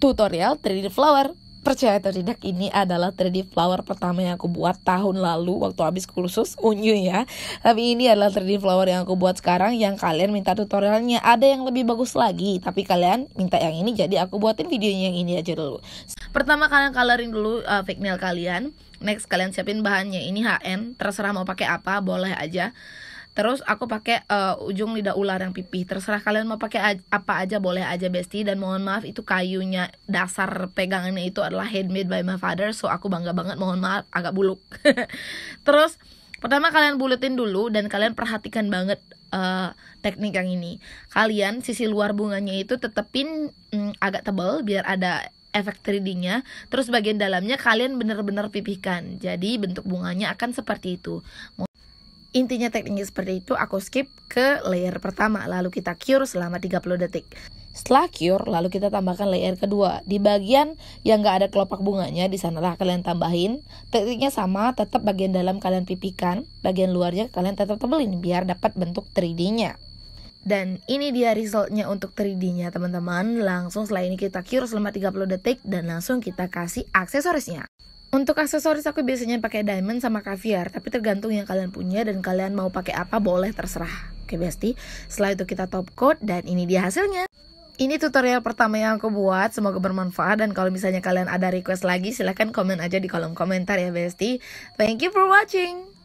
tutorial 3D flower. Percaya atau tidak ini adalah 3D flower pertama yang aku buat tahun lalu waktu habis kursus unyu ya. Tapi ini adalah 3D flower yang aku buat sekarang yang kalian minta tutorialnya. Ada yang lebih bagus lagi, tapi kalian minta yang ini jadi aku buatin videonya yang ini aja dulu. Pertama kalian coloring dulu uh, fake nail kalian. Next kalian siapin bahannya. Ini HN, terserah mau pakai apa, boleh aja terus aku pakai uh, ujung lidah ular yang pipih terserah kalian mau pakai apa aja boleh aja besti dan mohon maaf itu kayunya dasar pegangannya itu adalah handmade by my father so aku bangga banget mohon maaf agak buluk terus pertama kalian buletin dulu dan kalian perhatikan banget uh, teknik yang ini kalian sisi luar bunganya itu tetepin mm, agak tebal biar ada efek 3D-nya, terus bagian dalamnya kalian benar-benar pipihkan. Jadi bentuk bunganya akan seperti itu. Intinya tekniknya seperti itu, aku skip ke layer pertama, lalu kita cure selama 30 detik. Setelah cure, lalu kita tambahkan layer kedua. Di bagian yang nggak ada kelopak bunganya, di sanalah kalian tambahin. Tekniknya sama, tetap bagian dalam kalian pipikan, bagian luarnya kalian tetap tebelin biar dapat bentuk 3D-nya. Dan ini dia resultnya untuk 3D-nya teman-teman. Langsung setelah ini kita cure selama 30 detik dan langsung kita kasih aksesorisnya. Untuk aksesoris aku biasanya pakai diamond sama kaviar, tapi tergantung yang kalian punya dan kalian mau pakai apa boleh terserah. Oke besti setelah itu kita top coat dan ini dia hasilnya. Ini tutorial pertama yang aku buat, semoga bermanfaat dan kalau misalnya kalian ada request lagi silahkan komen aja di kolom komentar ya Besti. Thank you for watching.